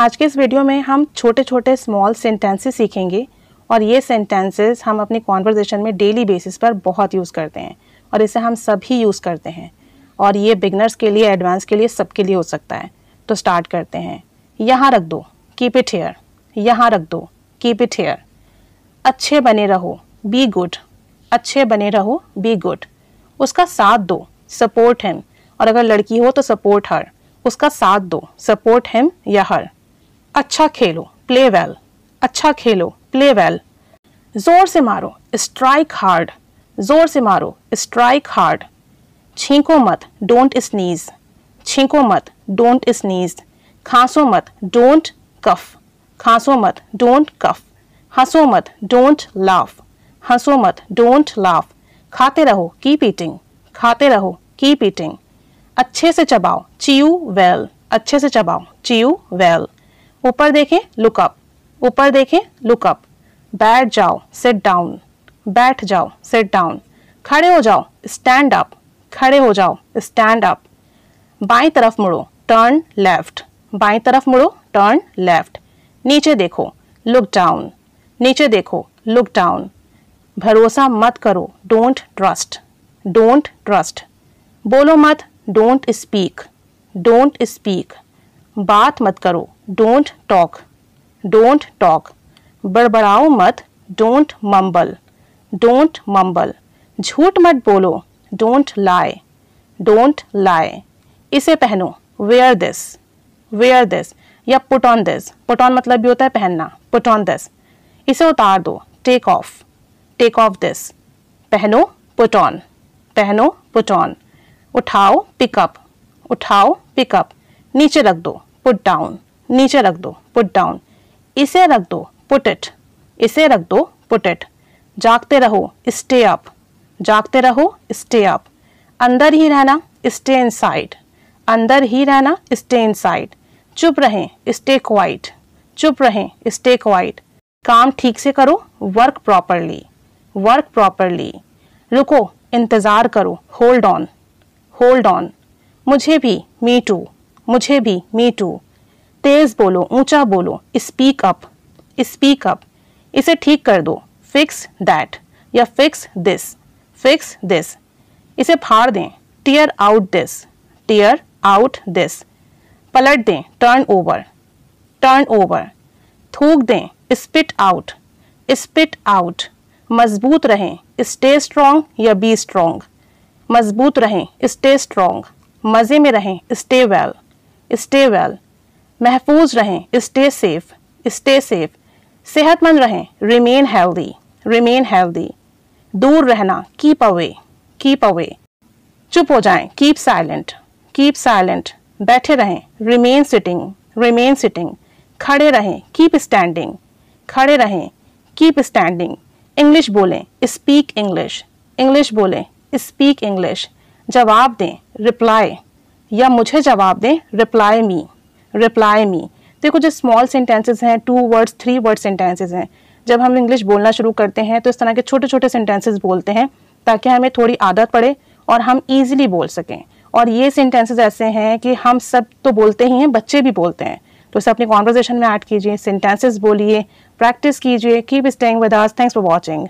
आज के इस वीडियो में हम छोटे छोटे स्मॉल सेंटेंसेस सीखेंगे और ये सेंटेंसेस हम अपनी कॉन्वर्जेशन में डेली बेसिस पर बहुत यूज़ करते हैं और इसे हम सभी यूज़ करते हैं और ये बिगनर्स के लिए एडवांस के लिए सबके लिए हो सकता है तो स्टार्ट करते हैं यहाँ रख दो कीप इट हेयर यहाँ रख दो कीप इट हेयर अच्छे बने रहो बी गुड अच्छे बने रहो बी गुड उसका साथ दो सपोर्ट हिम और अगर लड़की हो तो सपोर्ट हर उसका साथ दो सपोर्ट हिम या हर अच्छा खेलो प्ले वेल अच्छा खेलो प्ले वेल जोर से मारो स्ट्राइक हार्ड जोर से मारो स्ट्राइक हार्ड छींको मत डोंट स्नीज छींको मत डोंट स्नीज खांसो मत डोंट कफ खांसो मत डोंट कफ हंसो मत डोंट लाफ हंसो मत डोंट लाफ खाते रहो कीप ईटिंग खाते रहो कीप ईटिंग अच्छे से चबाओ चियू वेल अच्छे से चबाओ चियू वेल ऊपर देखें लुकअप ऊपर देखें लुकअप बैठ जाओ सेट डाउन बैठ जाओ सेट डाउन खड़े हो जाओ स्टैंड अप खड़े हो जाओ स्टैंड अप बाई तरफ मुड़ो टर्न लेफ्ट बाई तरफ मुड़ो टर्न लेफ्ट नीचे देखो लुक डाउन नीचे देखो लुक डाउन भरोसा मत करो डोंट ट्रस्ट डोंट ट्रस्ट बोलो मत डोंट स्पीक डोंट स्पीक बात मत करो डोंट टॉक डोंट टॉक बड़बड़ाओ मत डोंट मम्बल डोंट मम्बल झूठ मत बोलो डोंट लाए डोंट लाए इसे पहनो वेयर दिस वेयर दिस या put on this put on मतलब भी होता है पहनना पुट ऑन दिस इसे उतार दो take off take off this पहनो पुट ऑन पहनो पुट ऑन उठाओ पिकअप उठाओ पिकअप नीचे रख दो पुट डाउन नीचे रख दो पुट डाउन इसे रख दो पुट इट इसे रख दो पुट इट जागते रहो स्टे अप जागते रहो स्टे अप अंदर ही रहना स्टे इन साइड अंदर ही रहना स्टे इन साइड चुप रहें स्टे क्वाइट चुप रहें स्टे क्वाइट काम ठीक से करो वर्क प्रॉपरली वर्क प्रॉपरली रुको इंतज़ार करो होल्ड ऑन होल्ड ऑन मुझे भी मी टू मुझे भी मी टू तेज बोलो ऊंचा बोलो स्पीक अप स्पीक अप इसे ठीक कर दो फिक्स दैट या फिक्स दिस फिक्स दिस इसे फाड़ दें tear out this tear out this पलट दें टर्न ओवर टर्न ओवर थूक दें स्पिट आउट स्पिट आउट मजबूत रहें स्टे स्ट्रोंग या बी स्ट्रॉन्ग मजबूत रहें स्टे स्ट्रॉन्ग मज़े में रहें stay well well. Stay well महफूज रहें स्टे सेफ स्टे सेफ सेहतमंद रहें रिमेन हेल्दी रिमेन हेल्दी दूर रहना कीप अवे कीप अवे चुप हो जाएं कीप साइलेंट कीप साइलेंट बैठे रहें रिमेन सिटिंग रिमेन सिटिंग खड़े रहें कीप स्टैंडिंग खड़े रहें कीप स्टैंडिंग इंग्लिश बोलें स्पीक इंग्लिश इंग्लिश बोलें स्पीक इंग्लिश जवाब दें रिप्लाई या मुझे जवाब दें रिप्लाई मी रिप्लाई मी देखो जो स्मॉल सेंटेंसेस हैं two words three word sentences हैं जब हम इंग्लिश बोलना शुरू करते हैं तो इस तरह के छोटे छोटे सेंटेंसेस बोलते हैं ताकि हमें थोड़ी आदत पड़े और हम ईजिली बोल सकें और ये सेंटेंसेज ऐसे हैं कि हम सब तो बोलते ही हैं बच्चे भी बोलते हैं तो इसे अपनी कॉन्वर्जेशन में ऐड कीजिए सेंटेंसेज बोलिए प्रैक्टिस कीजिए keep staying with us thanks for watching